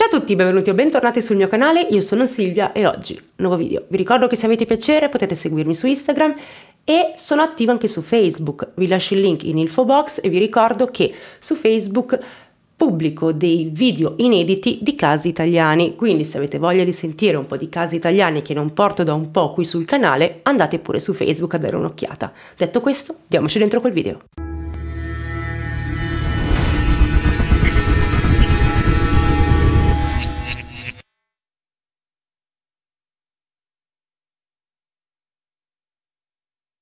Ciao a tutti, benvenuti o bentornati sul mio canale, io sono Silvia e oggi nuovo video. Vi ricordo che se avete piacere potete seguirmi su Instagram e sono attiva anche su Facebook, vi lascio il link in info box e vi ricordo che su Facebook pubblico dei video inediti di casi italiani, quindi se avete voglia di sentire un po' di casi italiani che non porto da un po' qui sul canale, andate pure su Facebook a dare un'occhiata. Detto questo, diamoci dentro col video.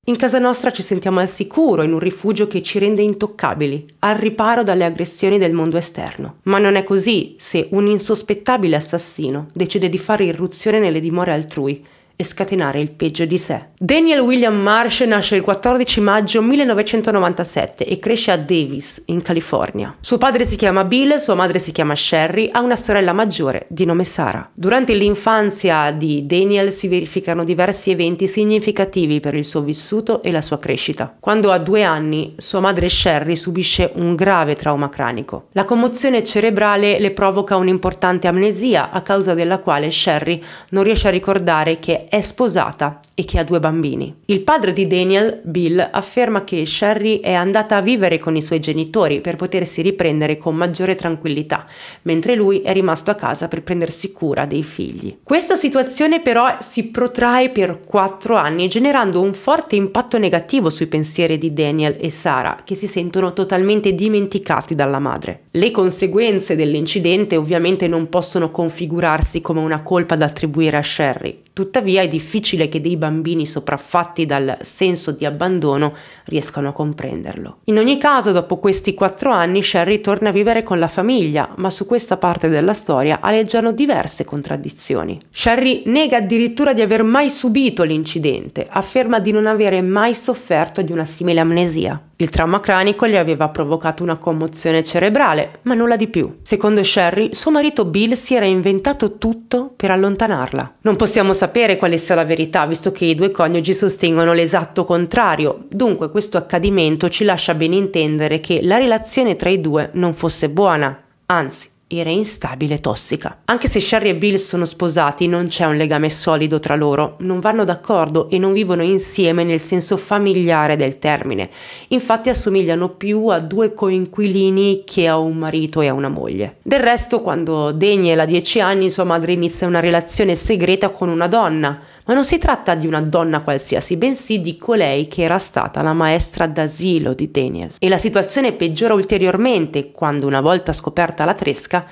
In casa nostra ci sentiamo al sicuro, in un rifugio che ci rende intoccabili, al riparo dalle aggressioni del mondo esterno. Ma non è così se un insospettabile assassino decide di fare irruzione nelle dimore altrui e scatenare il peggio di sé. Daniel William Marsh nasce il 14 maggio 1997 e cresce a Davis, in California. Suo padre si chiama Bill, sua madre si chiama Sherry, ha una sorella maggiore di nome Sara. Durante l'infanzia di Daniel si verificano diversi eventi significativi per il suo vissuto e la sua crescita. Quando ha due anni, sua madre Sherry subisce un grave trauma cranico. La commozione cerebrale le provoca un'importante amnesia, a causa della quale Sherry non riesce a ricordare che è sposata e che ha due bambini. Il padre di Daniel, Bill, afferma che Sherry è andata a vivere con i suoi genitori per potersi riprendere con maggiore tranquillità, mentre lui è rimasto a casa per prendersi cura dei figli. Questa situazione però si protrae per quattro anni, generando un forte impatto negativo sui pensieri di Daniel e Sara, che si sentono totalmente dimenticati dalla madre. Le conseguenze dell'incidente ovviamente non possono configurarsi come una colpa da attribuire a Sherry, tuttavia sia è difficile che dei bambini sopraffatti dal senso di abbandono riescano a comprenderlo. In ogni caso, dopo questi quattro anni, Sherry torna a vivere con la famiglia, ma su questa parte della storia aleggiano diverse contraddizioni. Sherry nega addirittura di aver mai subito l'incidente, afferma di non avere mai sofferto di una simile amnesia. Il trauma cranico gli aveva provocato una commozione cerebrale, ma nulla di più. Secondo Sherry, suo marito Bill si era inventato tutto per allontanarla. Non possiamo sapere quale sia la verità, visto che i due coniugi sostengono l'esatto contrario. Dunque questo accadimento ci lascia ben intendere che la relazione tra i due non fosse buona, anzi era instabile e tossica. Anche se Sherry e Bill sono sposati, non c'è un legame solido tra loro, non vanno d'accordo e non vivono insieme nel senso familiare del termine. Infatti assomigliano più a due coinquilini che a un marito e a una moglie. Del resto, quando Daniel ha 10 anni, sua madre inizia una relazione segreta con una donna, ma non si tratta di una donna qualsiasi, bensì di colei che era stata la maestra d'asilo di Daniel. E la situazione peggiora ulteriormente quando, una volta scoperta la tresca,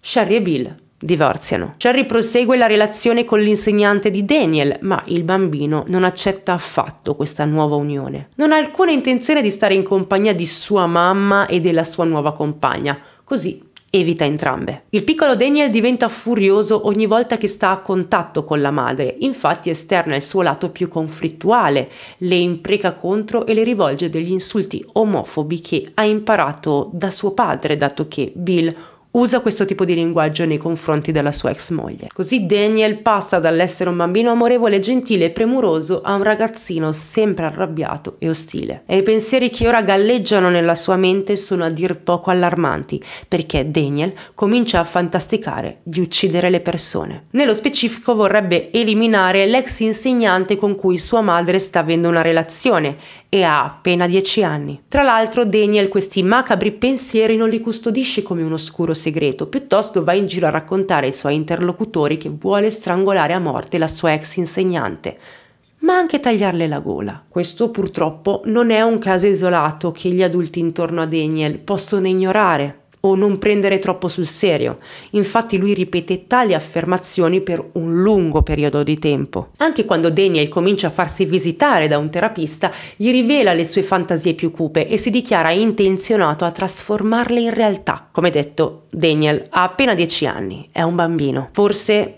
Sherry e Bill divorziano. Sherry prosegue la relazione con l'insegnante di Daniel, ma il bambino non accetta affatto questa nuova unione. Non ha alcuna intenzione di stare in compagnia di sua mamma e della sua nuova compagna, così evita entrambe. Il piccolo Daniel diventa furioso ogni volta che sta a contatto con la madre, infatti esterna il suo lato più conflittuale, le impreca contro e le rivolge degli insulti omofobi che ha imparato da suo padre, dato che Bill usa questo tipo di linguaggio nei confronti della sua ex moglie. Così Daniel passa dall'essere un bambino amorevole, gentile e premuroso a un ragazzino sempre arrabbiato e ostile. E i pensieri che ora galleggiano nella sua mente sono a dir poco allarmanti, perché Daniel comincia a fantasticare di uccidere le persone. Nello specifico vorrebbe eliminare l'ex insegnante con cui sua madre sta avendo una relazione e ha appena 10 anni. Tra l'altro Daniel questi macabri pensieri non li custodisce come un oscuro segreto, piuttosto va in giro a raccontare ai suoi interlocutori che vuole strangolare a morte la sua ex insegnante, ma anche tagliarle la gola. Questo purtroppo non è un caso isolato che gli adulti intorno a Daniel possono ignorare o non prendere troppo sul serio. Infatti lui ripete tali affermazioni per un lungo periodo di tempo. Anche quando Daniel comincia a farsi visitare da un terapista, gli rivela le sue fantasie più cupe e si dichiara intenzionato a trasformarle in realtà. Come detto, Daniel ha appena 10 anni, è un bambino. Forse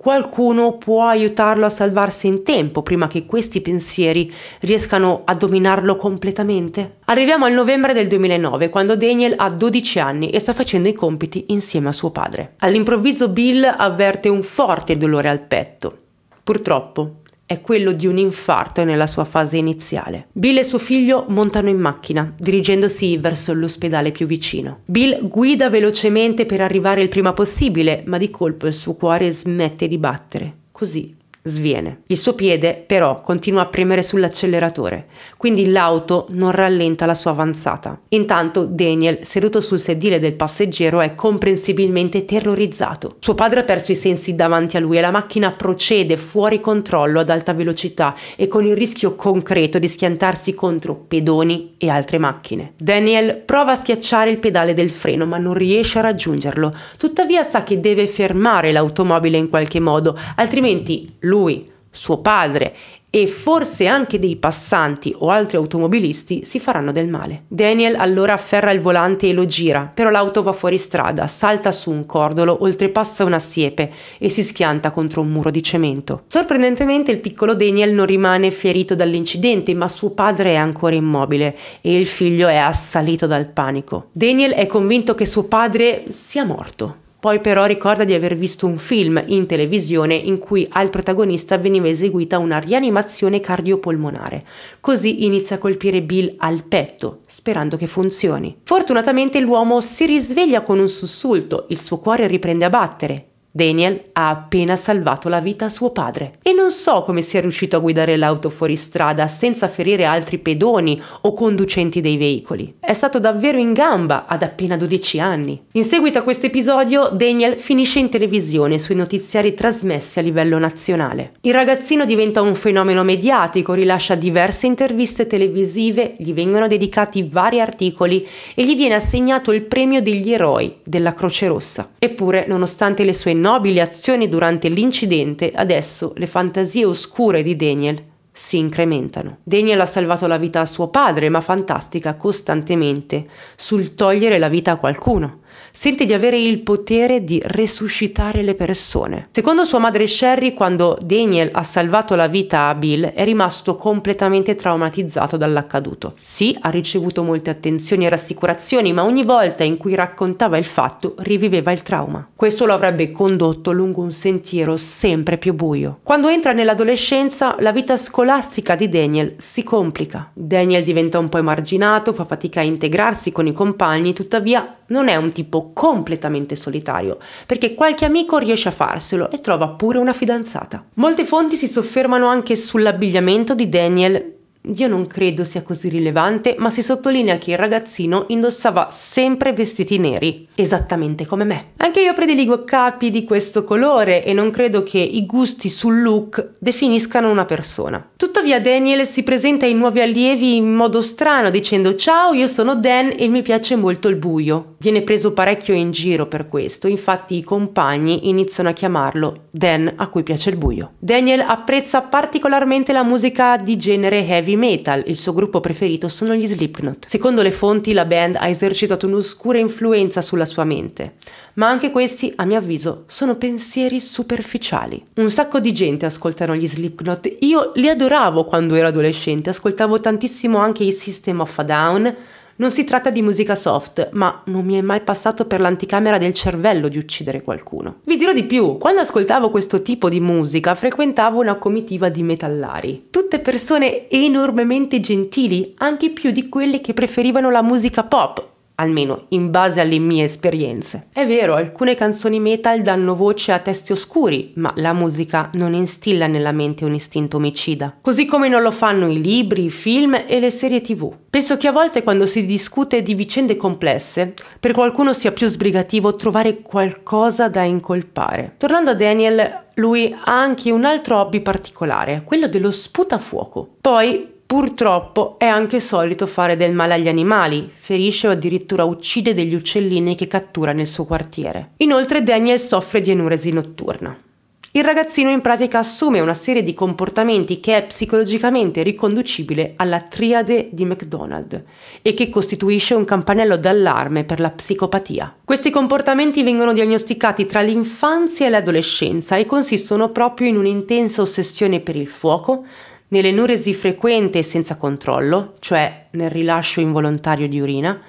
Qualcuno può aiutarlo a salvarsi in tempo prima che questi pensieri riescano a dominarlo completamente. Arriviamo al novembre del 2009, quando Daniel ha 12 anni e sta facendo i compiti insieme a suo padre. All'improvviso Bill avverte un forte dolore al petto. Purtroppo, è quello di un infarto nella sua fase iniziale. Bill e suo figlio montano in macchina, dirigendosi verso l'ospedale più vicino. Bill guida velocemente per arrivare il prima possibile, ma di colpo il suo cuore smette di battere. Così sviene. Il suo piede però continua a premere sull'acceleratore, quindi l'auto non rallenta la sua avanzata. Intanto Daniel, seduto sul sedile del passeggero, è comprensibilmente terrorizzato. Suo padre ha perso i sensi davanti a lui e la macchina procede fuori controllo ad alta velocità e con il rischio concreto di schiantarsi contro pedoni e altre macchine. Daniel prova a schiacciare il pedale del freno ma non riesce a raggiungerlo, tuttavia sa che deve fermare l'automobile in qualche modo, altrimenti lui lui, suo padre e forse anche dei passanti o altri automobilisti si faranno del male. Daniel allora afferra il volante e lo gira, però l'auto va fuori strada, salta su un cordolo, oltrepassa una siepe e si schianta contro un muro di cemento. Sorprendentemente il piccolo Daniel non rimane ferito dall'incidente, ma suo padre è ancora immobile e il figlio è assalito dal panico. Daniel è convinto che suo padre sia morto. Poi però ricorda di aver visto un film in televisione in cui al protagonista veniva eseguita una rianimazione cardiopolmonare. Così inizia a colpire Bill al petto, sperando che funzioni. Fortunatamente l'uomo si risveglia con un sussulto, il suo cuore riprende a battere Daniel ha appena salvato la vita a suo padre e non so come sia riuscito a guidare l'auto fuori strada senza ferire altri pedoni o conducenti dei veicoli. È stato davvero in gamba ad appena 12 anni. In seguito a questo episodio Daniel finisce in televisione sui notiziari trasmessi a livello nazionale. Il ragazzino diventa un fenomeno mediatico, rilascia diverse interviste televisive, gli vengono dedicati vari articoli e gli viene assegnato il premio degli eroi della Croce Rossa. Eppure, nonostante le sue enormi nobili azioni durante l'incidente, adesso le fantasie oscure di Daniel si incrementano. Daniel ha salvato la vita a suo padre, ma Fantastica costantemente sul togliere la vita a qualcuno sente di avere il potere di resuscitare le persone. Secondo sua madre Sherry, quando Daniel ha salvato la vita a Bill, è rimasto completamente traumatizzato dall'accaduto. Sì, ha ricevuto molte attenzioni e rassicurazioni, ma ogni volta in cui raccontava il fatto riviveva il trauma. Questo lo avrebbe condotto lungo un sentiero sempre più buio. Quando entra nell'adolescenza, la vita scolastica di Daniel si complica. Daniel diventa un po' emarginato, fa fatica a integrarsi con i compagni, tuttavia non è un tipo completamente solitario, perché qualche amico riesce a farselo e trova pure una fidanzata. Molte fonti si soffermano anche sull'abbigliamento di Daniel io non credo sia così rilevante, ma si sottolinea che il ragazzino indossava sempre vestiti neri, esattamente come me. Anche io prediligo capi di questo colore e non credo che i gusti sul look definiscano una persona. Tuttavia Daniel si presenta ai nuovi allievi in modo strano dicendo ciao, io sono Dan e mi piace molto il buio. Viene preso parecchio in giro per questo, infatti i compagni iniziano a chiamarlo Dan a cui piace il buio. Daniel apprezza particolarmente la musica di genere heavy metal, il suo gruppo preferito sono gli Slipknot. Secondo le fonti, la band ha esercitato un'oscura influenza sulla sua mente, ma anche questi, a mio avviso, sono pensieri superficiali. Un sacco di gente ascoltano gli Slipknot, io li adoravo quando ero adolescente, ascoltavo tantissimo anche i System of a Down, non si tratta di musica soft, ma non mi è mai passato per l'anticamera del cervello di uccidere qualcuno. Vi dirò di più, quando ascoltavo questo tipo di musica frequentavo una comitiva di metallari. Tutte persone enormemente gentili, anche più di quelle che preferivano la musica pop, almeno in base alle mie esperienze. È vero, alcune canzoni metal danno voce a testi oscuri, ma la musica non instilla nella mente un istinto omicida, così come non lo fanno i libri, i film e le serie tv. Penso che a volte quando si discute di vicende complesse, per qualcuno sia più sbrigativo trovare qualcosa da incolpare. Tornando a Daniel, lui ha anche un altro hobby particolare, quello dello sputafuoco. Poi, Purtroppo è anche solito fare del male agli animali, ferisce o addirittura uccide degli uccellini che cattura nel suo quartiere. Inoltre Daniel soffre di enuresi notturna. Il ragazzino in pratica assume una serie di comportamenti che è psicologicamente riconducibile alla triade di McDonald e che costituisce un campanello d'allarme per la psicopatia. Questi comportamenti vengono diagnosticati tra l'infanzia e l'adolescenza e consistono proprio in un'intensa ossessione per il fuoco, nell'enoresi frequente e senza controllo, cioè nel rilascio involontario di urina,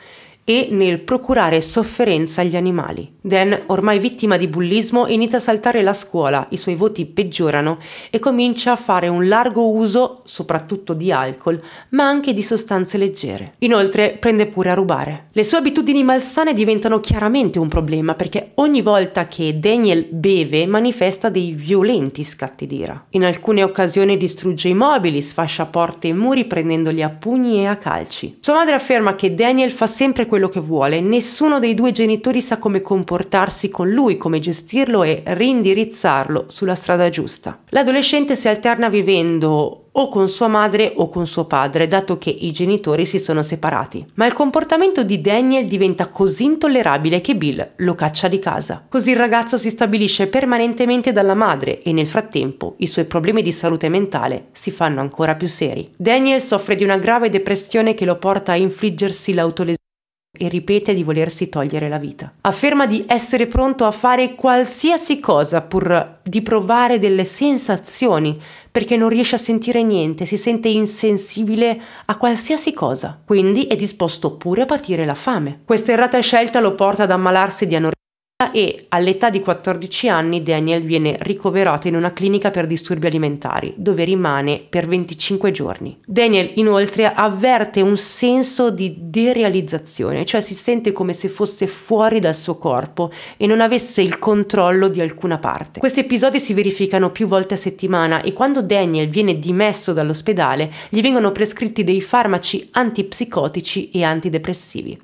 e nel procurare sofferenza agli animali. Dan, ormai vittima di bullismo, inizia a saltare la scuola, i suoi voti peggiorano e comincia a fare un largo uso, soprattutto di alcol, ma anche di sostanze leggere. Inoltre prende pure a rubare. Le sue abitudini malsane diventano chiaramente un problema perché ogni volta che Daniel beve manifesta dei violenti scatti d'ira. In alcune occasioni distrugge i mobili, sfascia porte e muri prendendoli a pugni e a calci. Sua madre afferma che Daniel fa sempre quello quello che vuole, nessuno dei due genitori sa come comportarsi con lui, come gestirlo e rindirizzarlo sulla strada giusta. L'adolescente si alterna vivendo o con sua madre o con suo padre, dato che i genitori si sono separati. Ma il comportamento di Daniel diventa così intollerabile che Bill lo caccia di casa. Così il ragazzo si stabilisce permanentemente dalla madre e nel frattempo i suoi problemi di salute mentale si fanno ancora più seri. Daniel soffre di una grave depressione che lo porta a infliggersi l'autolesione e ripete di volersi togliere la vita. Afferma di essere pronto a fare qualsiasi cosa pur di provare delle sensazioni perché non riesce a sentire niente, si sente insensibile a qualsiasi cosa, quindi è disposto pure a patire la fame. Questa errata scelta lo porta ad ammalarsi di anoressia e all'età di 14 anni Daniel viene ricoverato in una clinica per disturbi alimentari, dove rimane per 25 giorni. Daniel inoltre avverte un senso di derealizzazione, cioè si sente come se fosse fuori dal suo corpo e non avesse il controllo di alcuna parte. Questi episodi si verificano più volte a settimana e quando Daniel viene dimesso dall'ospedale gli vengono prescritti dei farmaci antipsicotici e antidepressivi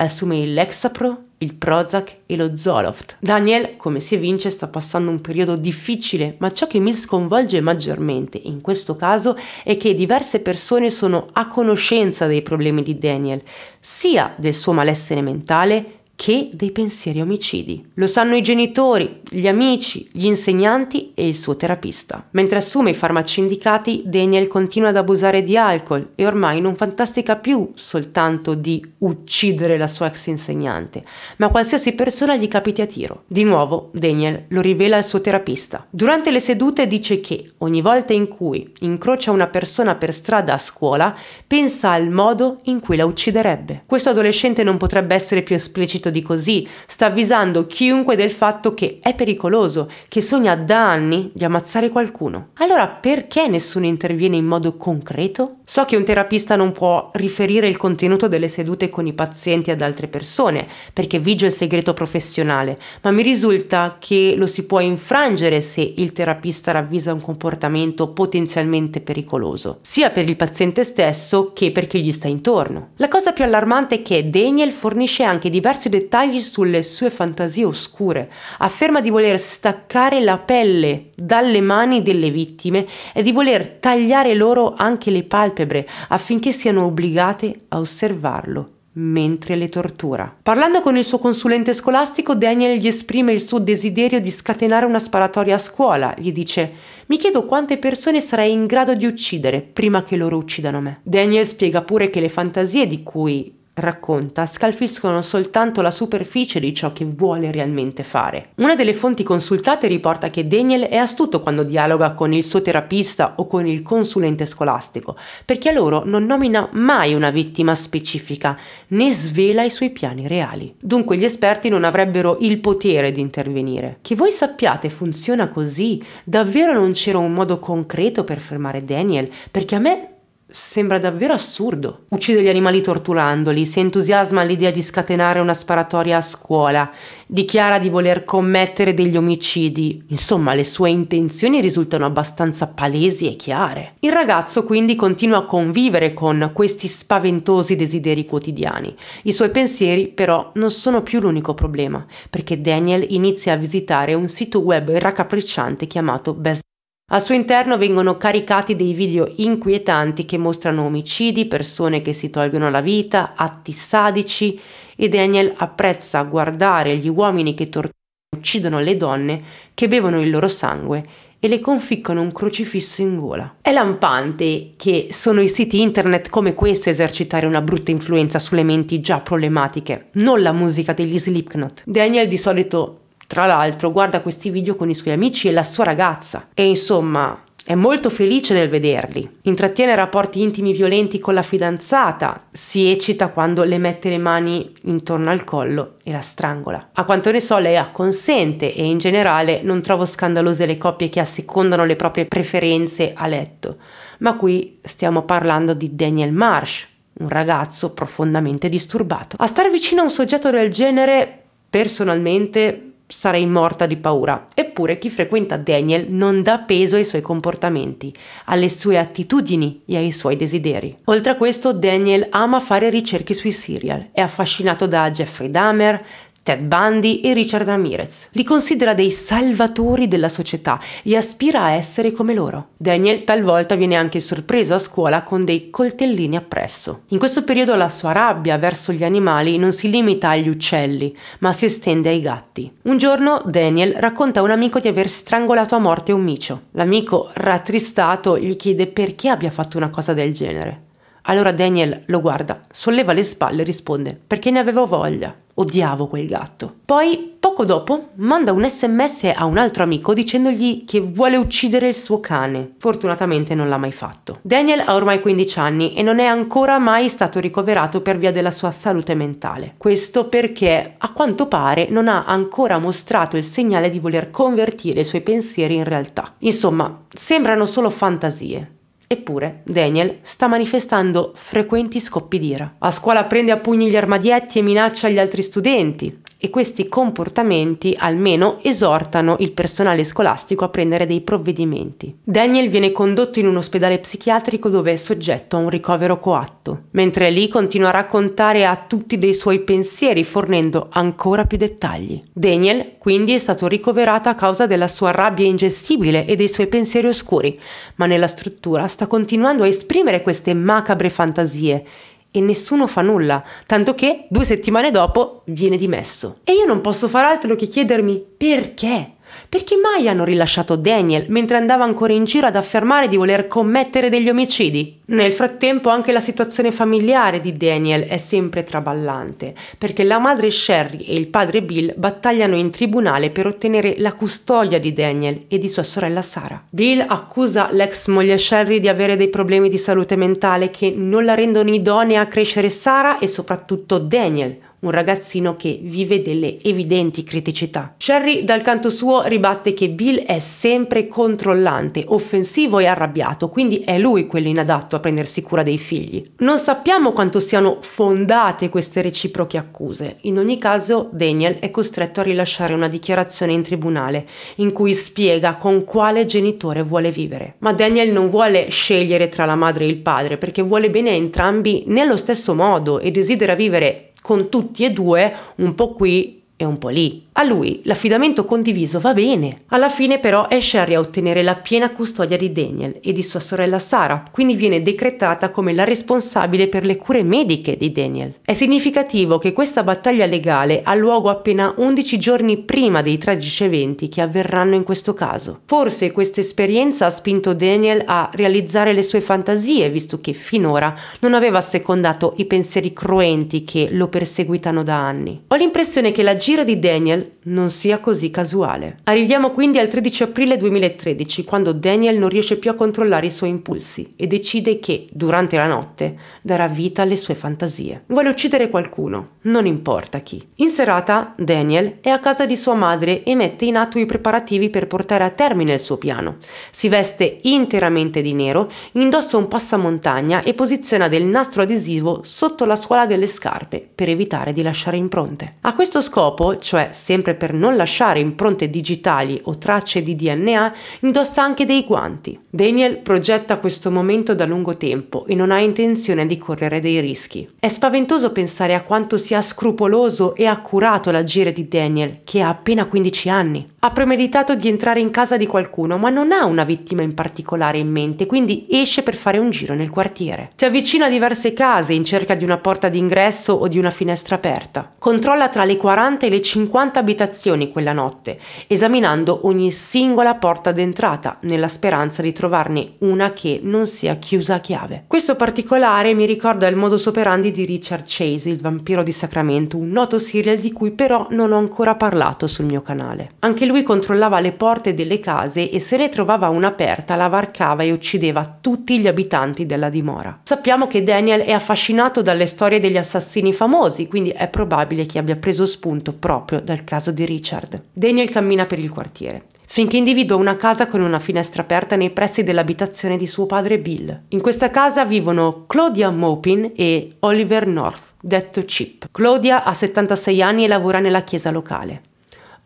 assume il Lexapro, il Prozac e lo Zoloft. Daniel, come si evince, sta passando un periodo difficile, ma ciò che mi sconvolge maggiormente in questo caso è che diverse persone sono a conoscenza dei problemi di Daniel, sia del suo malessere mentale che dei pensieri omicidi. Lo sanno i genitori, gli amici, gli insegnanti e il suo terapista. Mentre assume i farmaci indicati, Daniel continua ad abusare di alcol e ormai non fantastica più soltanto di uccidere la sua ex insegnante, ma qualsiasi persona gli capiti a tiro. Di nuovo, Daniel lo rivela al suo terapista. Durante le sedute dice che ogni volta in cui incrocia una persona per strada a scuola, pensa al modo in cui la ucciderebbe. Questo adolescente non potrebbe essere più esplicito detto di così, sta avvisando chiunque del fatto che è pericoloso, che sogna da anni di ammazzare qualcuno. Allora perché nessuno interviene in modo concreto? So che un terapista non può riferire il contenuto delle sedute con i pazienti ad altre persone, perché vige il segreto professionale, ma mi risulta che lo si può infrangere se il terapista ravvisa un comportamento potenzialmente pericoloso, sia per il paziente stesso che per chi gli sta intorno. La cosa più allarmante è che Daniel fornisce anche diversi dettagli dettagli sulle sue fantasie oscure, afferma di voler staccare la pelle dalle mani delle vittime e di voler tagliare loro anche le palpebre affinché siano obbligate a osservarlo mentre le tortura. Parlando con il suo consulente scolastico, Daniel gli esprime il suo desiderio di scatenare una sparatoria a scuola. Gli dice: Mi chiedo quante persone sarei in grado di uccidere prima che loro uccidano me. Daniel spiega pure che le fantasie di cui racconta scalfiscono soltanto la superficie di ciò che vuole realmente fare. Una delle fonti consultate riporta che Daniel è astuto quando dialoga con il suo terapista o con il consulente scolastico, perché a loro non nomina mai una vittima specifica né svela i suoi piani reali. Dunque gli esperti non avrebbero il potere di intervenire. Che voi sappiate funziona così, davvero non c'era un modo concreto per fermare Daniel, perché a me Sembra davvero assurdo. Uccide gli animali torturandoli, si entusiasma all'idea di scatenare una sparatoria a scuola, dichiara di voler commettere degli omicidi. Insomma, le sue intenzioni risultano abbastanza palesi e chiare. Il ragazzo quindi continua a convivere con questi spaventosi desideri quotidiani. I suoi pensieri però non sono più l'unico problema, perché Daniel inizia a visitare un sito web raccapricciante chiamato Best al suo interno vengono caricati dei video inquietanti che mostrano omicidi, persone che si tolgono la vita, atti sadici e Daniel apprezza guardare gli uomini che torturano e uccidono le donne che bevono il loro sangue e le conficcano un crocifisso in gola. È lampante che sono i siti internet come questo a esercitare una brutta influenza sulle menti già problematiche, non la musica degli Slipknot. Daniel di solito tra l'altro guarda questi video con i suoi amici e la sua ragazza e insomma è molto felice nel vederli. Intrattiene rapporti intimi violenti con la fidanzata, si eccita quando le mette le mani intorno al collo e la strangola. A quanto ne so lei acconsente e in generale non trovo scandalose le coppie che assecondano le proprie preferenze a letto, ma qui stiamo parlando di Daniel Marsh, un ragazzo profondamente disturbato. A stare vicino a un soggetto del genere personalmente sarei morta di paura. Eppure chi frequenta Daniel non dà peso ai suoi comportamenti, alle sue attitudini e ai suoi desideri. Oltre a questo, Daniel ama fare ricerche sui serial. È affascinato da Jeffrey Dahmer, Ted Bundy e Richard Ramirez. Li considera dei salvatori della società e aspira a essere come loro. Daniel talvolta viene anche sorpreso a scuola con dei coltellini appresso. In questo periodo la sua rabbia verso gli animali non si limita agli uccelli, ma si estende ai gatti. Un giorno Daniel racconta a un amico di aver strangolato a morte un micio. L'amico, rattristato, gli chiede perché abbia fatto una cosa del genere. Allora Daniel lo guarda, solleva le spalle e risponde perché ne avevo voglia. Odiavo quel gatto. Poi, poco dopo, manda un sms a un altro amico dicendogli che vuole uccidere il suo cane. Fortunatamente non l'ha mai fatto. Daniel ha ormai 15 anni e non è ancora mai stato ricoverato per via della sua salute mentale. Questo perché, a quanto pare, non ha ancora mostrato il segnale di voler convertire i suoi pensieri in realtà. Insomma, sembrano solo fantasie. Eppure Daniel sta manifestando frequenti scoppi d'ira. A scuola prende a pugni gli armadietti e minaccia gli altri studenti e questi comportamenti almeno esortano il personale scolastico a prendere dei provvedimenti. Daniel viene condotto in un ospedale psichiatrico dove è soggetto a un ricovero coatto, mentre lì continua a raccontare a tutti dei suoi pensieri fornendo ancora più dettagli. Daniel quindi è stato ricoverato a causa della sua rabbia ingestibile e dei suoi pensieri oscuri, ma nella struttura sta continuando a esprimere queste macabre fantasie e nessuno fa nulla, tanto che due settimane dopo viene dimesso. E io non posso far altro che chiedermi perché. Perché mai hanno rilasciato Daniel mentre andava ancora in giro ad affermare di voler commettere degli omicidi? Nel frattempo anche la situazione familiare di Daniel è sempre traballante, perché la madre Sherry e il padre Bill battagliano in tribunale per ottenere la custodia di Daniel e di sua sorella Sara. Bill accusa l'ex moglie Sherry di avere dei problemi di salute mentale che non la rendono idonea a crescere Sara e soprattutto Daniel, un ragazzino che vive delle evidenti criticità. Sherry dal canto suo ribatte che Bill è sempre controllante, offensivo e arrabbiato, quindi è lui quello inadatto a prendersi cura dei figli. Non sappiamo quanto siano fondate queste reciproche accuse. In ogni caso Daniel è costretto a rilasciare una dichiarazione in tribunale in cui spiega con quale genitore vuole vivere. Ma Daniel non vuole scegliere tra la madre e il padre perché vuole bene a entrambi nello stesso modo e desidera vivere con tutti e due un po' qui e un po' lì. A lui l'affidamento condiviso va bene. Alla fine però è Sherry a ottenere la piena custodia di Daniel e di sua sorella Sara, quindi viene decretata come la responsabile per le cure mediche di Daniel. È significativo che questa battaglia legale ha luogo appena 11 giorni prima dei tragici eventi che avverranno in questo caso. Forse questa esperienza ha spinto Daniel a realizzare le sue fantasie, visto che finora non aveva assecondato i pensieri cruenti che lo perseguitano da anni. Ho l'impressione che la gira di Daniel non sia così casuale. Arriviamo quindi al 13 aprile 2013, quando Daniel non riesce più a controllare i suoi impulsi e decide che, durante la notte, darà vita alle sue fantasie. Vuole uccidere qualcuno, non importa chi. In serata, Daniel è a casa di sua madre e mette in atto i preparativi per portare a termine il suo piano. Si veste interamente di nero, indossa un passamontagna e posiziona del nastro adesivo sotto la scuola delle scarpe per evitare di lasciare impronte. A questo scopo, cioè sempre sempre per non lasciare impronte digitali o tracce di DNA, indossa anche dei guanti. Daniel progetta questo momento da lungo tempo e non ha intenzione di correre dei rischi. È spaventoso pensare a quanto sia scrupoloso e accurato l'agire di Daniel, che ha appena 15 anni. Ha premeditato di entrare in casa di qualcuno, ma non ha una vittima in particolare in mente, quindi esce per fare un giro nel quartiere. Si avvicina a diverse case in cerca di una porta d'ingresso o di una finestra aperta. Controlla tra le 40 e le 50 abitazioni quella notte, esaminando ogni singola porta d'entrata nella speranza di trovarne una che non sia chiusa a chiave. Questo particolare mi ricorda il modus operandi di Richard Chase, il vampiro di Sacramento, un noto serial di cui però non ho ancora parlato sul mio canale. Anche lui controllava le porte delle case e se ne trovava una aperta la varcava e uccideva tutti gli abitanti della dimora. Sappiamo che Daniel è affascinato dalle storie degli assassini famosi, quindi è probabile che abbia preso spunto proprio dal caso di Richard. Daniel cammina per il quartiere, finché individua una casa con una finestra aperta nei pressi dell'abitazione di suo padre Bill. In questa casa vivono Claudia Maupin e Oliver North, detto Chip. Claudia ha 76 anni e lavora nella chiesa locale.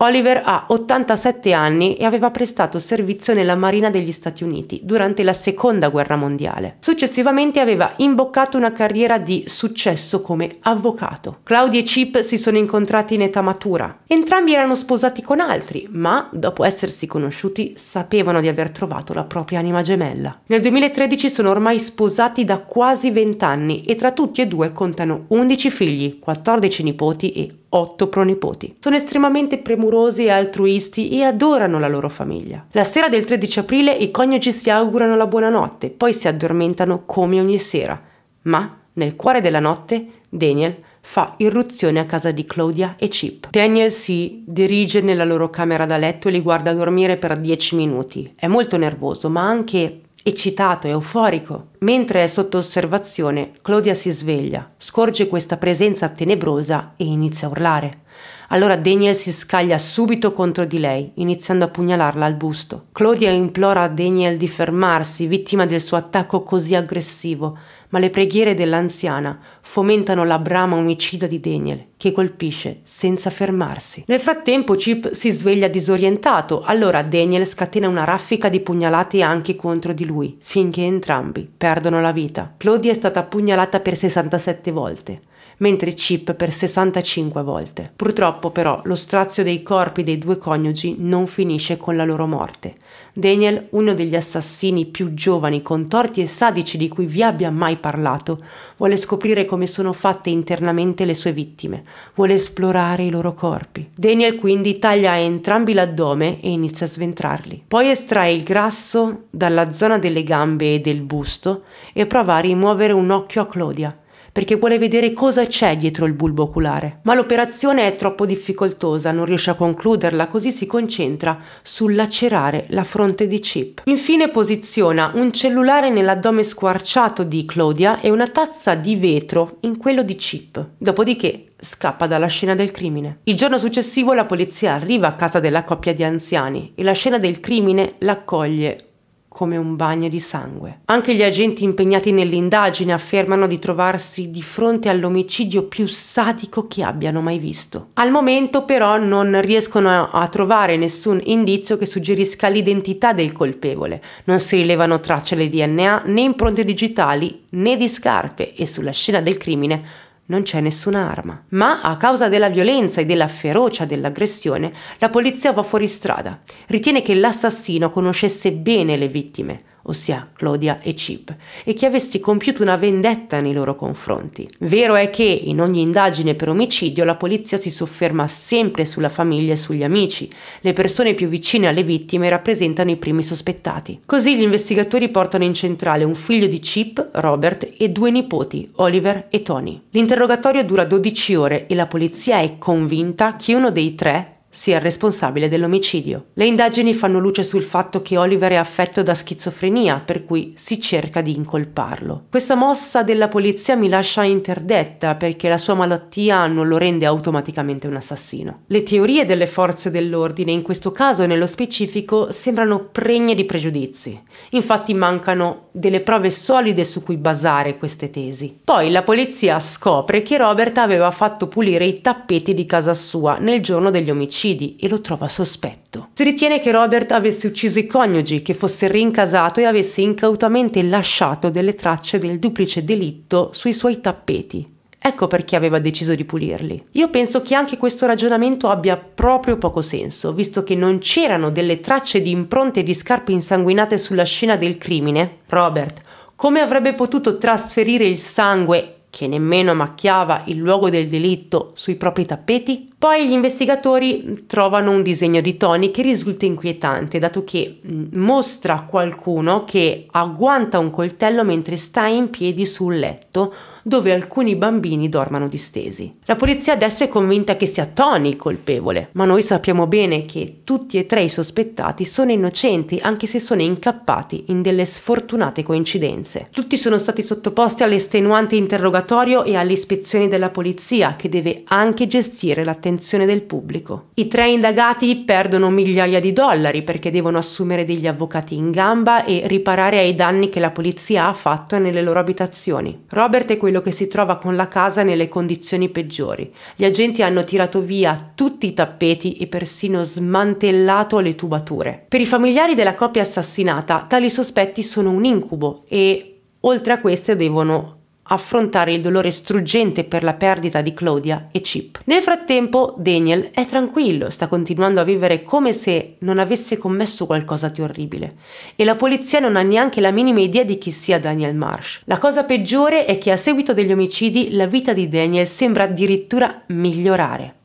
Oliver ha 87 anni e aveva prestato servizio nella Marina degli Stati Uniti durante la Seconda Guerra Mondiale. Successivamente aveva imboccato una carriera di successo come avvocato. Claudia e Chip si sono incontrati in età matura. Entrambi erano sposati con altri, ma dopo essersi conosciuti sapevano di aver trovato la propria anima gemella. Nel 2013 sono ormai sposati da quasi 20 anni e tra tutti e due contano 11 figli, 14 nipoti e otto pronipoti. Sono estremamente premurosi e altruisti e adorano la loro famiglia. La sera del 13 aprile i coniugi si augurano la buonanotte, poi si addormentano come ogni sera. Ma nel cuore della notte Daniel fa irruzione a casa di Claudia e Chip. Daniel si dirige nella loro camera da letto e li guarda dormire per 10 minuti. È molto nervoso, ma anche Eccitato, euforico. Mentre è sotto osservazione, Claudia si sveglia, scorge questa presenza tenebrosa e inizia a urlare. Allora Daniel si scaglia subito contro di lei, iniziando a pugnalarla al busto. Claudia implora a Daniel di fermarsi, vittima del suo attacco così aggressivo, ma le preghiere dell'anziana fomentano la brama omicida di Daniel, che colpisce senza fermarsi. Nel frattempo Chip si sveglia disorientato, allora Daniel scatena una raffica di pugnalate anche contro di lui, finché entrambi perdono la vita. Claudia è stata pugnalata per 67 volte mentre Chip per 65 volte. Purtroppo però lo strazio dei corpi dei due coniugi non finisce con la loro morte, Daniel, uno degli assassini più giovani, contorti e sadici di cui vi abbia mai parlato, vuole scoprire come sono fatte internamente le sue vittime, vuole esplorare i loro corpi. Daniel quindi taglia entrambi l'addome e inizia a sventrarli. Poi estrae il grasso dalla zona delle gambe e del busto e prova a rimuovere un occhio a Claudia perché vuole vedere cosa c'è dietro il bulbo oculare. Ma l'operazione è troppo difficoltosa, non riesce a concluderla, così si concentra sul lacerare la fronte di Chip. Infine posiziona un cellulare nell'addome squarciato di Claudia e una tazza di vetro in quello di Chip. Dopodiché scappa dalla scena del crimine. Il giorno successivo la polizia arriva a casa della coppia di anziani e la scena del crimine l'accoglie come un bagno di sangue. Anche gli agenti impegnati nell'indagine affermano di trovarsi di fronte all'omicidio più sadico che abbiano mai visto. Al momento però non riescono a trovare nessun indizio che suggerisca l'identità del colpevole. Non si rilevano tracce del DNA né impronte digitali né di scarpe e sulla scena del crimine non c'è nessuna arma. Ma a causa della violenza e della ferocia dell'aggressione, la polizia va fuori strada. Ritiene che l'assassino conoscesse bene le vittime, ossia Claudia e Chip, e che avessi compiuto una vendetta nei loro confronti. Vero è che in ogni indagine per omicidio la polizia si sofferma sempre sulla famiglia e sugli amici. Le persone più vicine alle vittime rappresentano i primi sospettati. Così gli investigatori portano in centrale un figlio di Chip, Robert, e due nipoti, Oliver e Tony. L'interrogatorio dura 12 ore e la polizia è convinta che uno dei tre sia il responsabile dell'omicidio. Le indagini fanno luce sul fatto che Oliver è affetto da schizofrenia, per cui si cerca di incolparlo. Questa mossa della polizia mi lascia interdetta perché la sua malattia non lo rende automaticamente un assassino. Le teorie delle forze dell'ordine, in questo caso nello specifico, sembrano pregne di pregiudizi. Infatti mancano delle prove solide su cui basare queste tesi. Poi la polizia scopre che Robert aveva fatto pulire i tappeti di casa sua nel giorno degli omicidi omicidi e lo trova sospetto. Si ritiene che Robert avesse ucciso i coniugi, che fosse rincasato e avesse incautamente lasciato delle tracce del duplice delitto sui suoi tappeti. Ecco perché aveva deciso di pulirli. Io penso che anche questo ragionamento abbia proprio poco senso, visto che non c'erano delle tracce di impronte di scarpe insanguinate sulla scena del crimine. Robert, come avrebbe potuto trasferire il sangue, che nemmeno macchiava il luogo del delitto, sui propri tappeti? Poi gli investigatori trovano un disegno di Tony che risulta inquietante, dato che mm, mostra qualcuno che agguanta un coltello mentre sta in piedi sul letto dove alcuni bambini dormano distesi. La polizia adesso è convinta che sia Tony il colpevole, ma noi sappiamo bene che tutti e tre i sospettati sono innocenti anche se sono incappati in delle sfortunate coincidenze. Tutti sono stati sottoposti all'estenuante interrogatorio e alle ispezioni della polizia che deve anche gestire l'attenzione l'attenzione del pubblico. I tre indagati perdono migliaia di dollari perché devono assumere degli avvocati in gamba e riparare ai danni che la polizia ha fatto nelle loro abitazioni. Robert è quello che si trova con la casa nelle condizioni peggiori. Gli agenti hanno tirato via tutti i tappeti e persino smantellato le tubature. Per i familiari della coppia assassinata, tali sospetti sono un incubo e oltre a queste devono affrontare il dolore struggente per la perdita di Claudia e Chip. Nel frattempo Daniel è tranquillo, sta continuando a vivere come se non avesse commesso qualcosa di orribile e la polizia non ha neanche la minima idea di chi sia Daniel Marsh. La cosa peggiore è che a seguito degli omicidi la vita di Daniel sembra addirittura migliorare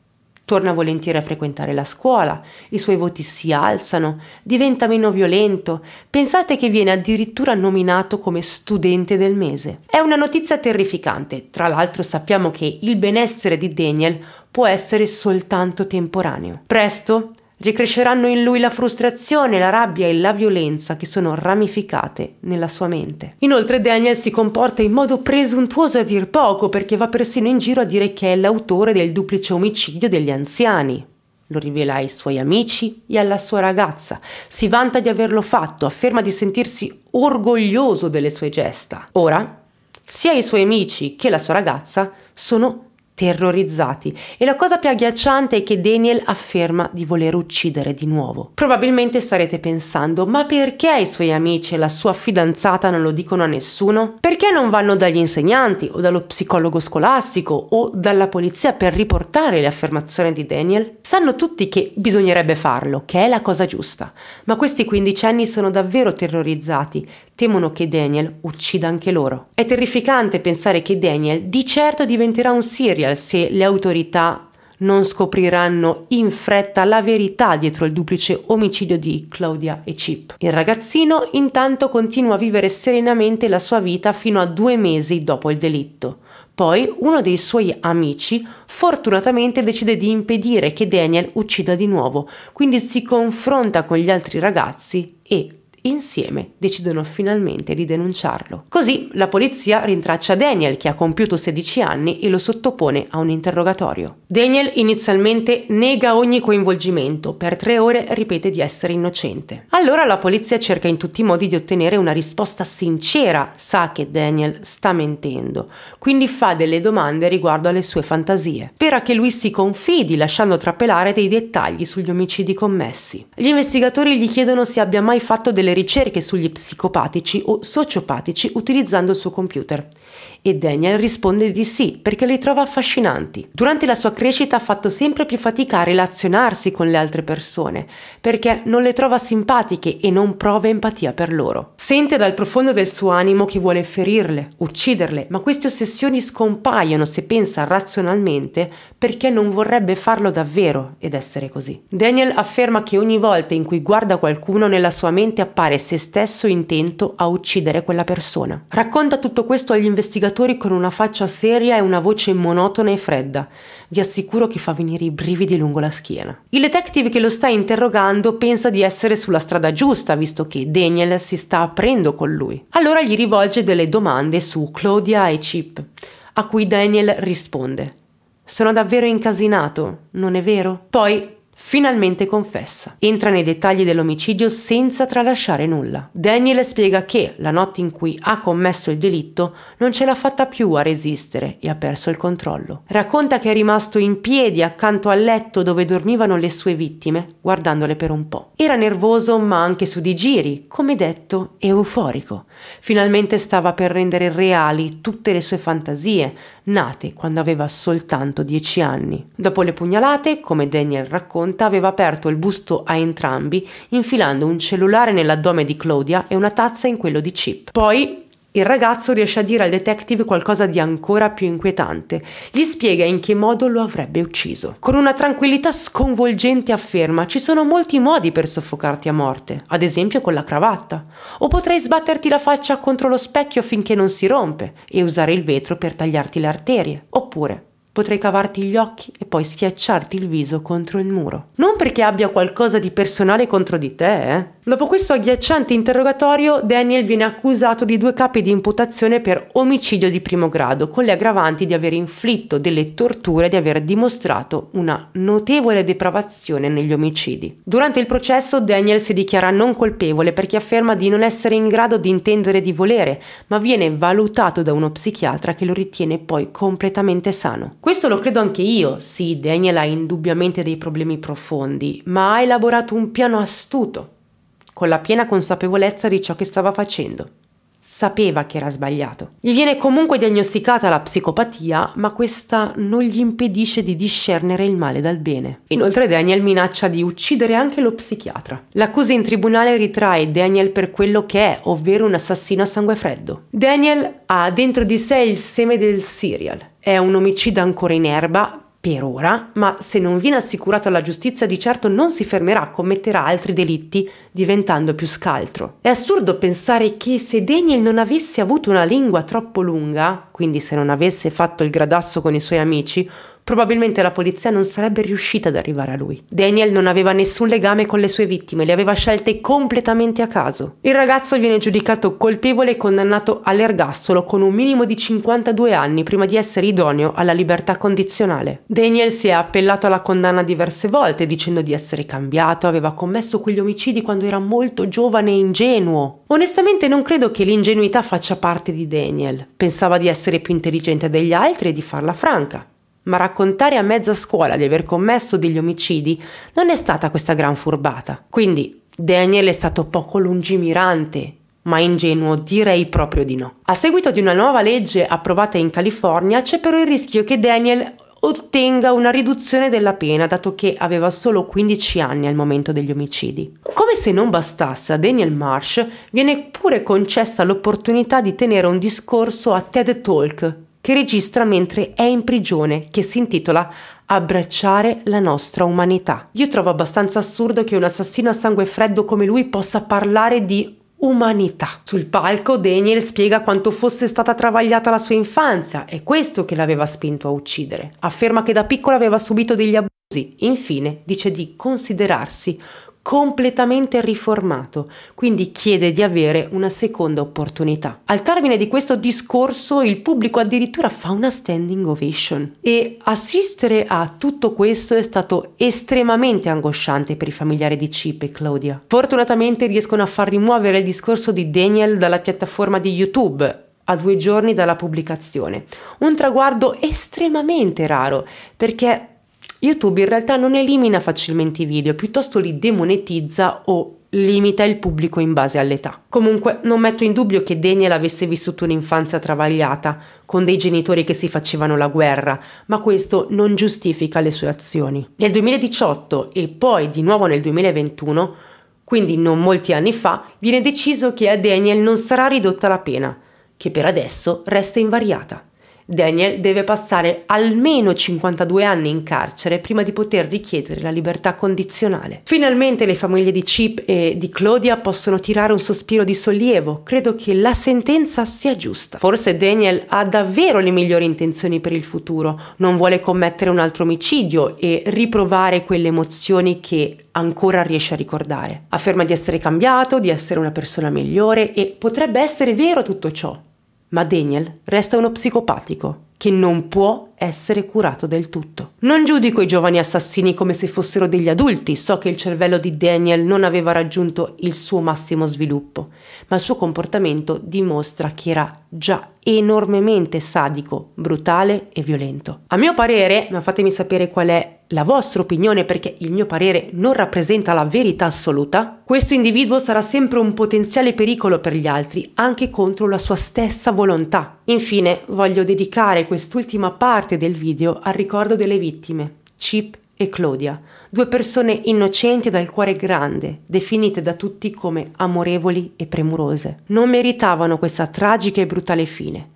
torna volentieri a frequentare la scuola, i suoi voti si alzano, diventa meno violento, pensate che viene addirittura nominato come studente del mese. È una notizia terrificante, tra l'altro sappiamo che il benessere di Daniel può essere soltanto temporaneo. Presto Ricresceranno in lui la frustrazione, la rabbia e la violenza che sono ramificate nella sua mente. Inoltre Daniel si comporta in modo presuntuoso a dir poco perché va persino in giro a dire che è l'autore del duplice omicidio degli anziani. Lo rivela ai suoi amici e alla sua ragazza. Si vanta di averlo fatto, afferma di sentirsi orgoglioso delle sue gesta. Ora, sia i suoi amici che la sua ragazza sono terrorizzati e la cosa più agghiacciante è che Daniel afferma di voler uccidere di nuovo. Probabilmente starete pensando, ma perché i suoi amici e la sua fidanzata non lo dicono a nessuno? Perché non vanno dagli insegnanti o dallo psicologo scolastico o dalla polizia per riportare le affermazioni di Daniel? Sanno tutti che bisognerebbe farlo, che è la cosa giusta, ma questi 15 anni sono davvero terrorizzati, temono che Daniel uccida anche loro. È terrificante pensare che Daniel di certo diventerà un serial sia se le autorità non scopriranno in fretta la verità dietro il duplice omicidio di Claudia e Chip. Il ragazzino intanto continua a vivere serenamente la sua vita fino a due mesi dopo il delitto. Poi uno dei suoi amici fortunatamente decide di impedire che Daniel uccida di nuovo, quindi si confronta con gli altri ragazzi e Insieme decidono finalmente di denunciarlo. Così la polizia rintraccia Daniel che ha compiuto 16 anni e lo sottopone a un interrogatorio. Daniel inizialmente nega ogni coinvolgimento, per tre ore ripete di essere innocente. Allora la polizia cerca in tutti i modi di ottenere una risposta sincera, sa che Daniel sta mentendo, quindi fa delle domande riguardo alle sue fantasie. Spera che lui si confidi lasciando trapelare dei dettagli sugli omicidi commessi. Gli investigatori gli chiedono se abbia mai fatto delle ricerche sugli psicopatici o sociopatici utilizzando il suo computer e Daniel risponde di sì perché le trova affascinanti. Durante la sua crescita ha fatto sempre più fatica a relazionarsi con le altre persone perché non le trova simpatiche e non prova empatia per loro. Sente dal profondo del suo animo che vuole ferirle, ucciderle, ma queste ossessioni scompaiono se pensa razionalmente perché non vorrebbe farlo davvero ed essere così. Daniel afferma che ogni volta in cui guarda qualcuno nella sua mente appare se stesso intento a uccidere quella persona. Racconta tutto questo agli investigatori ascoltatori con una faccia seria e una voce monotona e fredda. Vi assicuro che fa venire i brividi lungo la schiena. Il detective che lo sta interrogando pensa di essere sulla strada giusta, visto che Daniel si sta aprendo con lui. Allora gli rivolge delle domande su Claudia e Chip, a cui Daniel risponde. Sono davvero incasinato, non è vero? Poi Finalmente confessa. Entra nei dettagli dell'omicidio senza tralasciare nulla. Daniel spiega che, la notte in cui ha commesso il delitto, non ce l'ha fatta più a resistere e ha perso il controllo. Racconta che è rimasto in piedi accanto al letto dove dormivano le sue vittime, guardandole per un po'. Era nervoso ma anche su di giri, come detto, euforico. Finalmente stava per rendere reali tutte le sue fantasie, nate quando aveva soltanto 10 anni. Dopo le pugnalate, come Daniel racconta, aveva aperto il busto a entrambi infilando un cellulare nell'addome di Claudia e una tazza in quello di Chip. Poi il ragazzo riesce a dire al detective qualcosa di ancora più inquietante. Gli spiega in che modo lo avrebbe ucciso. Con una tranquillità sconvolgente afferma: "Ci sono molti modi per soffocarti a morte, ad esempio con la cravatta, o potrei sbatterti la faccia contro lo specchio finché non si rompe e usare il vetro per tagliarti le arterie, oppure potrei cavarti gli occhi e poi schiacciarti il viso contro il muro. Non perché abbia qualcosa di personale contro di te, eh? Dopo questo agghiacciante interrogatorio, Daniel viene accusato di due capi di imputazione per omicidio di primo grado, con le aggravanti di aver inflitto delle torture e di aver dimostrato una notevole depravazione negli omicidi. Durante il processo, Daniel si dichiara non colpevole perché afferma di non essere in grado di intendere di volere, ma viene valutato da uno psichiatra che lo ritiene poi completamente sano. Questo lo credo anche io, sì, Daniel ha indubbiamente dei problemi profondi, ma ha elaborato un piano astuto, con la piena consapevolezza di ciò che stava facendo. Sapeva che era sbagliato. Gli viene comunque diagnosticata la psicopatia, ma questa non gli impedisce di discernere il male dal bene. Inoltre Daniel minaccia di uccidere anche lo psichiatra. L'accusa in tribunale ritrae Daniel per quello che è, ovvero un assassino a sangue freddo. Daniel ha dentro di sé il seme del serial è un omicida ancora in erba, per ora, ma se non viene assicurato alla giustizia di certo non si fermerà, commetterà altri delitti, diventando più scaltro. È assurdo pensare che se Daniel non avesse avuto una lingua troppo lunga, quindi se non avesse fatto il gradasso con i suoi amici, Probabilmente la polizia non sarebbe riuscita ad arrivare a lui. Daniel non aveva nessun legame con le sue vittime, le aveva scelte completamente a caso. Il ragazzo viene giudicato colpevole e condannato all'ergastolo con un minimo di 52 anni prima di essere idoneo alla libertà condizionale. Daniel si è appellato alla condanna diverse volte dicendo di essere cambiato, aveva commesso quegli omicidi quando era molto giovane e ingenuo. Onestamente non credo che l'ingenuità faccia parte di Daniel. Pensava di essere più intelligente degli altri e di farla franca ma raccontare a mezza scuola di aver commesso degli omicidi non è stata questa gran furbata. Quindi Daniel è stato poco lungimirante, ma ingenuo direi proprio di no. A seguito di una nuova legge approvata in California c'è però il rischio che Daniel ottenga una riduzione della pena, dato che aveva solo 15 anni al momento degli omicidi. Come se non bastasse, a Daniel Marsh viene pure concessa l'opportunità di tenere un discorso a TED Talk, che registra mentre è in prigione, che si intitola abbracciare la nostra umanità. Io trovo abbastanza assurdo che un assassino a sangue freddo come lui possa parlare di umanità. Sul palco Daniel spiega quanto fosse stata travagliata la sua infanzia, è questo che l'aveva spinto a uccidere. Afferma che da piccola aveva subito degli abusi. Infine dice di considerarsi completamente riformato, quindi chiede di avere una seconda opportunità. Al termine di questo discorso il pubblico addirittura fa una standing ovation e assistere a tutto questo è stato estremamente angosciante per i familiari di Chip e Claudia. Fortunatamente riescono a far rimuovere il discorso di Daniel dalla piattaforma di YouTube a due giorni dalla pubblicazione. Un traguardo estremamente raro perché YouTube in realtà non elimina facilmente i video, piuttosto li demonetizza o limita il pubblico in base all'età. Comunque non metto in dubbio che Daniel avesse vissuto un'infanzia travagliata, con dei genitori che si facevano la guerra, ma questo non giustifica le sue azioni. Nel 2018 e poi di nuovo nel 2021, quindi non molti anni fa, viene deciso che a Daniel non sarà ridotta la pena, che per adesso resta invariata. Daniel deve passare almeno 52 anni in carcere prima di poter richiedere la libertà condizionale. Finalmente le famiglie di Chip e di Claudia possono tirare un sospiro di sollievo. Credo che la sentenza sia giusta. Forse Daniel ha davvero le migliori intenzioni per il futuro. Non vuole commettere un altro omicidio e riprovare quelle emozioni che ancora riesce a ricordare. Afferma di essere cambiato, di essere una persona migliore e potrebbe essere vero tutto ciò, ma Daniel resta uno psicopatico che non può essere curato del tutto. Non giudico i giovani assassini come se fossero degli adulti, so che il cervello di Daniel non aveva raggiunto il suo massimo sviluppo, ma il suo comportamento dimostra che era già enormemente sadico, brutale e violento. A mio parere, ma fatemi sapere qual è la vostra opinione perché il mio parere non rappresenta la verità assoluta, questo individuo sarà sempre un potenziale pericolo per gli altri anche contro la sua stessa volontà. Infine, voglio dedicare quest'ultima parte parte del video al ricordo delle vittime, Chip e Claudia, due persone innocenti dal cuore grande, definite da tutti come amorevoli e premurose. Non meritavano questa tragica e brutale fine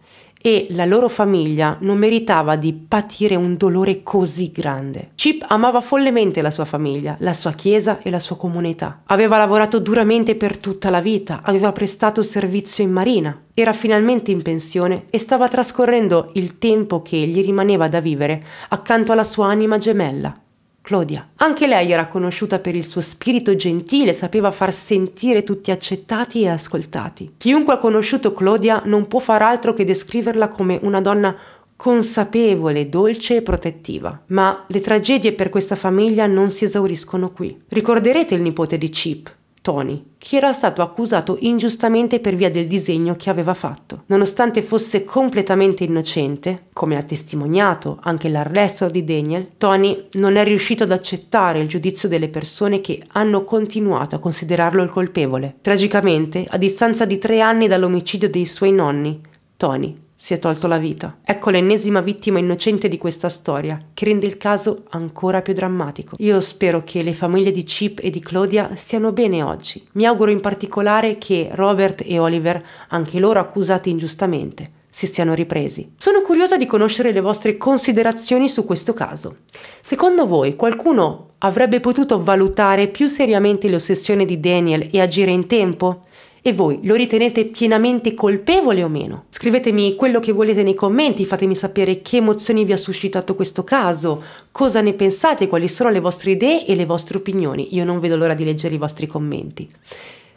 e la loro famiglia non meritava di patire un dolore così grande. Chip amava follemente la sua famiglia, la sua chiesa e la sua comunità. Aveva lavorato duramente per tutta la vita, aveva prestato servizio in marina, era finalmente in pensione e stava trascorrendo il tempo che gli rimaneva da vivere accanto alla sua anima gemella, Claudia. Anche lei era conosciuta per il suo spirito gentile, sapeva far sentire tutti accettati e ascoltati. Chiunque ha conosciuto Claudia non può far altro che descriverla come una donna consapevole, dolce e protettiva. Ma le tragedie per questa famiglia non si esauriscono qui. Ricorderete il nipote di Chip, Tony, che era stato accusato ingiustamente per via del disegno che aveva fatto. Nonostante fosse completamente innocente, come ha testimoniato anche l'arresto di Daniel, Tony non è riuscito ad accettare il giudizio delle persone che hanno continuato a considerarlo il colpevole. Tragicamente, a distanza di tre anni dall'omicidio dei suoi nonni, Tony si è tolto la vita. Ecco l'ennesima vittima innocente di questa storia, che rende il caso ancora più drammatico. Io spero che le famiglie di Chip e di Claudia stiano bene oggi. Mi auguro in particolare che Robert e Oliver, anche loro accusati ingiustamente, si siano ripresi. Sono curiosa di conoscere le vostre considerazioni su questo caso. Secondo voi qualcuno avrebbe potuto valutare più seriamente l'ossessione di Daniel e agire in tempo? E voi lo ritenete pienamente colpevole o meno? Scrivetemi quello che volete nei commenti, fatemi sapere che emozioni vi ha suscitato questo caso, cosa ne pensate, quali sono le vostre idee e le vostre opinioni. Io non vedo l'ora di leggere i vostri commenti.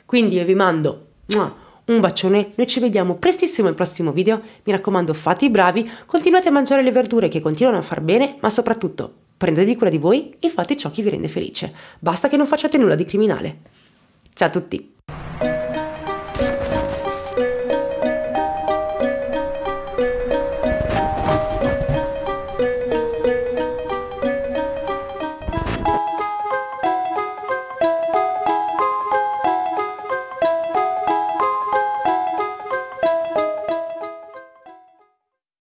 Quindi io vi mando un bacione, noi ci vediamo prestissimo al prossimo video. Mi raccomando, fate i bravi, continuate a mangiare le verdure che continuano a far bene, ma soprattutto prendetevi cura di voi e fate ciò che vi rende felice. Basta che non facciate nulla di criminale. Ciao a tutti!